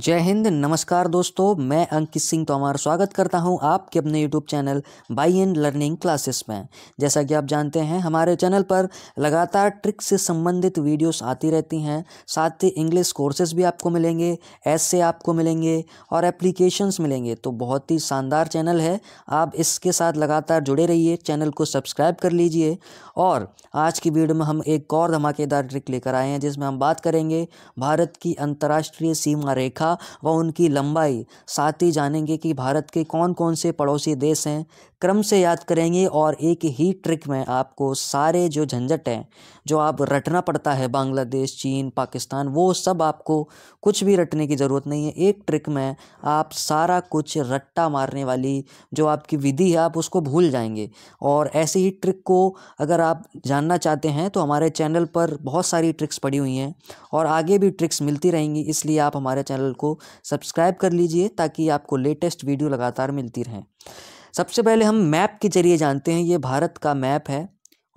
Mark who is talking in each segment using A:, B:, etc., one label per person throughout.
A: जय हिंद नमस्कार दोस्तों मैं अंकित सिंह तोमर स्वागत करता हूं आपके अपने YouTube channel by and learning classes में जैसा कि आप जानते हैं हमारे चैनल पर लगातार ट्रिक से संबंधित वीडियोस आती रहती हैं साथ ही इंग्लिश कोर्सेज भी आपको मिलेंगे ऐसे आपको मिलेंगे और एप्लीकेशंस मिलेंगे तो बहुत ही शानदार चैनल है आप इसके साथ लगातार जुड़े रहिए चैनल को सब्सक्राइब कर लीजिए और आज की वीडियो में हम एक और धमाकेदार ट्रिक लेकर आए हैं जिसमें हम बात करेंगे भारत की अंतर्राष्ट्रीय सीमा रेखा था व उनकी लंबाई साथ ही जानेंगे कि भारत के कौन कौन से पड़ोसी देश हैं क्रम से याद करेंगे और एक ही ट्रिक में आपको सारे जो झंझट हैं जो आप रटना पड़ता है बांग्लादेश चीन पाकिस्तान वो सब आपको कुछ भी रटने की ज़रूरत नहीं है एक ट्रिक में आप सारा कुछ रट्टा मारने वाली जो आपकी विधि है आप उसको भूल जाएंगे और ऐसे ही ट्रिक को अगर आप जानना चाहते हैं तो हमारे चैनल पर बहुत सारी ट्रिक्स पड़ी हुई हैं और आगे भी ट्रिक्स मिलती रहेंगी इसलिए आप हमारे चैनल को सब्सक्राइब कर लीजिए ताकि आपको लेटेस्ट वीडियो लगातार मिलती रहें सबसे पहले हम मैप के ज़रिए जानते हैं ये भारत का मैप है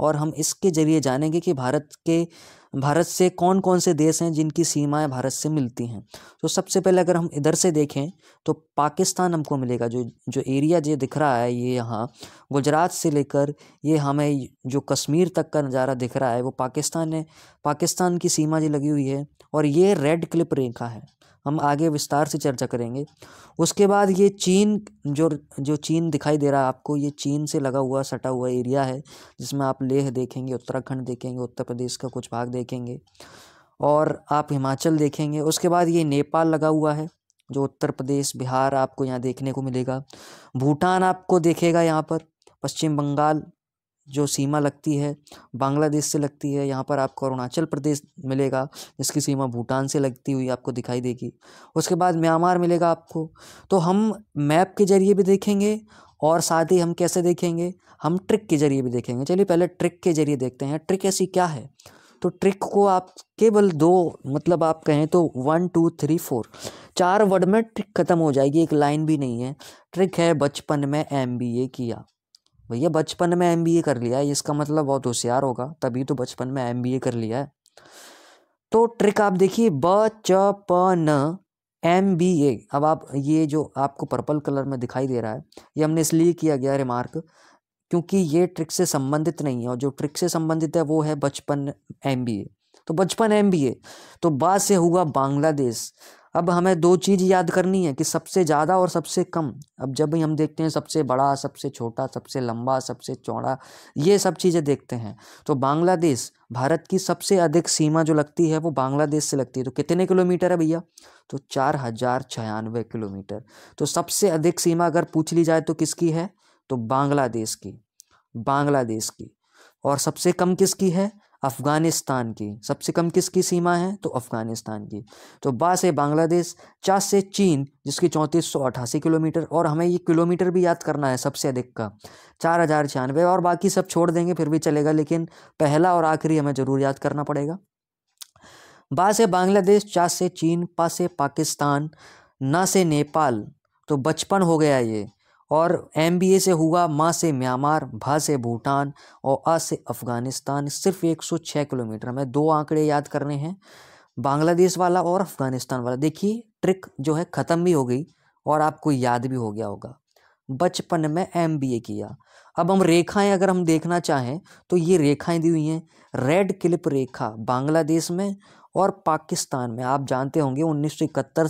A: और हम इसके ज़रिए जानेंगे कि भारत के भारत से कौन कौन से देश हैं जिनकी सीमाएं भारत से मिलती हैं तो सबसे पहले अगर हम इधर से देखें तो पाकिस्तान हमको मिलेगा जो जो एरिया जो दिख रहा है ये यहाँ गुजरात से लेकर ये हमें जो कश्मीर तक का नज़ारा दिख रहा है वो पाकिस्तान है पाकिस्तान की सीमा जी लगी हुई है और ये रेड क्लिप रेखा है हम आगे विस्तार से चर्चा करेंगे उसके बाद ये चीन जो जो चीन दिखाई दे रहा है आपको ये चीन से लगा हुआ सटा हुआ एरिया है जिसमें आप लेह देखेंगे उत्तराखंड देखेंगे उत्तर प्रदेश का कुछ भाग देखेंगे और आप हिमाचल देखेंगे उसके बाद ये नेपाल लगा हुआ है जो उत्तर प्रदेश बिहार आपको यहाँ देखने को मिलेगा भूटान आपको देखेगा यहाँ पर पश्चिम बंगाल जो सीमा लगती है बांग्लादेश से लगती है यहाँ पर आपको अरुणाचल प्रदेश मिलेगा जिसकी सीमा भूटान से लगती हुई आपको दिखाई देगी उसके बाद म्यांमार मिलेगा आपको तो हम मैप के ज़रिए भी देखेंगे और साथ ही हम कैसे देखेंगे हम ट्रिक के ज़रिए भी देखेंगे चलिए पहले ट्रिक के ज़रिए देखते हैं ट्रिक ऐसी क्या है तो ट्रिक को आप केवल दो मतलब आप कहें तो वन टू थ्री फोर चार वर्ड में ट्रिक ख़त्म हो जाएगी एक लाइन भी नहीं है ट्रिक है बचपन में एम बी ए किया भैया बचपन में एम कर लिया है इसका मतलब बहुत होशियार होगा तभी तो बचपन में एम कर लिया है तो ट्रिक आप देखिए बचपन एम बी ए अब आप ये जो आपको पर्पल कलर में दिखाई दे रहा है ये हमने इसलिए किया गया रिमार्क क्योंकि ये ट्रिक से संबंधित नहीं है और जो ट्रिक से संबंधित है वो है बचपन एम बी ए तो बचपन एम बी ए तो बा से हुआ बांग्लादेश अब हमें दो चीज़ याद करनी है कि सबसे ज़्यादा और सबसे कम अब जब भी हम देखते हैं सबसे बड़ा सबसे छोटा सबसे लंबा सबसे चौड़ा ये सब चीज़ें देखते हैं तो बांग्लादेश भारत की सबसे अधिक सीमा जो लगती है वो बांग्लादेश से लगती है तो कितने किलोमीटर है भैया तो चार हज़ार छियानवे किलोमीटर तो सबसे अधिक सीमा अगर पूछ ली जाए तो किसकी है तो बांग्लादेश की बांग्लादेश की और सबसे कम किसकी है अफ़गानिस्तान की सबसे कम किसकी सीमा है तो अफ़गानिस्तान की तो बा से बांग्लादेश चा से चीन जिसकी चौंतीस सौ अठासी किलोमीटर और हमें ये किलोमीटर भी याद करना है सबसे अधिक का चार हज़ार छियानवे और बाकी सब छोड़ देंगे फिर भी चलेगा लेकिन पहला और आखिरी हमें ज़रूर याद करना पड़ेगा बा से बांग्लादेश चा से चीन पा से पाकिस्तान ना से नेपाल तो बचपन हो गया ये और एम से हुआ माँ से म्यांमार भा से भूटान और आ से अफ़गानिस्तान सिर्फ 106 किलोमीटर में दो आंकड़े याद करने हैं बांग्लादेश वाला और अफ़गानिस्तान वाला देखिए ट्रिक जो है ख़त्म भी हो गई और आपको याद भी हो गया होगा बचपन में एम किया अब हम रेखाएं अगर हम देखना चाहें तो ये रेखाएं दी हुई हैं रेड क्लिप रेखा बांग्लादेश में और पाकिस्तान में आप जानते होंगे उन्नीस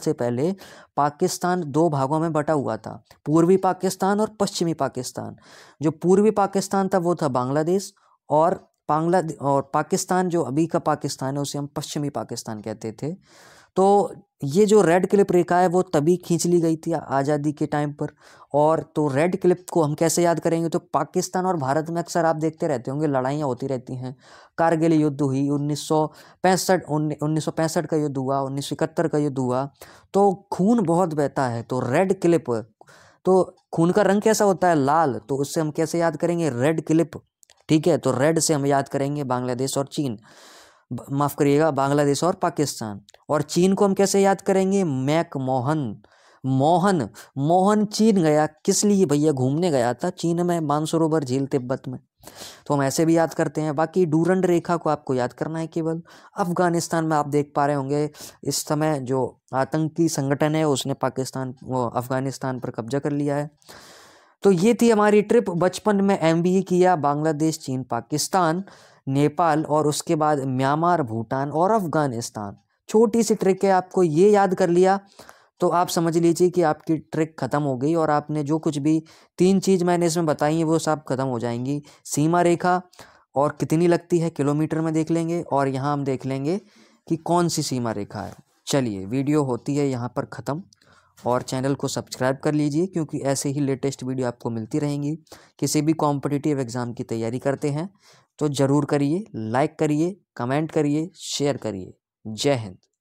A: से पहले पाकिस्तान दो भागों में बटा हुआ था पूर्वी पाकिस्तान और पश्चिमी पाकिस्तान जो पूर्वी पाकिस्तान था वो था बांग्लादेश और बांग्ला और पाकिस्तान जो अभी का पाकिस्तान है उसे हम पश्चिमी पाकिस्तान कहते थे तो ये जो रेड क्लिप रेखा है वो तभी खींच ली गई थी आज़ादी के टाइम पर और तो रेड क्लिप को हम कैसे याद करेंगे तो पाकिस्तान और भारत में अक्सर आप देखते रहते होंगे लड़ाइयाँ होती रहती हैं कारगिल युद्ध हुई उन्नीस सौ पैंसठ उन्नीस सौ पैंसठ का युद्ध हुआ उन्नीस सौ इकहत्तर का युद्ध हुआ तो खून बहुत बहता है तो रेड क्लिप तो खून का रंग कैसा होता है लाल तो उससे हम कैसे याद करेंगे रेड क्लिप ठीक है तो रेड से हम याद करेंगे बांग्लादेश और चीन माफ़ करिएगा बांग्लादेश और पाकिस्तान और चीन को हम कैसे याद करेंगे मैक मोहन मोहन मोहन चीन गया किस लिए भैया घूमने गया था चीन में मानसरोवर झील तिब्बत में तो हम ऐसे भी याद करते हैं बाकी डूरंड रेखा को आपको याद करना है केवल अफगानिस्तान में आप देख पा रहे होंगे इस समय जो आतंकी संगठन है उसने पाकिस्तान वो अफगानिस्तान पर कब्जा कर लिया है तो ये थी हमारी ट्रिप बचपन में एम किया बांग्लादेश चीन पाकिस्तान नेपाल और उसके बाद म्यांमार भूटान और अफ़गानिस्तान छोटी सी ट्रिक है आपको ये याद कर लिया तो आप समझ लीजिए कि आपकी ट्रिक ख़त्म हो गई और आपने जो कुछ भी तीन चीज़ मैंने इसमें बताई हैं वो सब ख़त्म हो जाएंगी सीमा रेखा और कितनी लगती है किलोमीटर में देख लेंगे और यहाँ हम देख लेंगे कि कौन सी सीमा रेखा है चलिए वीडियो होती है यहाँ पर ख़त्म और चैनल को सब्सक्राइब कर लीजिए क्योंकि ऐसे ही लेटेस्ट वीडियो आपको मिलती रहेंगी किसी भी कॉम्पिटिटिव एग्ज़ाम की तैयारी करते हैं तो ज़रूर करिए लाइक करिए कमेंट करिए शेयर करिए जय हिंद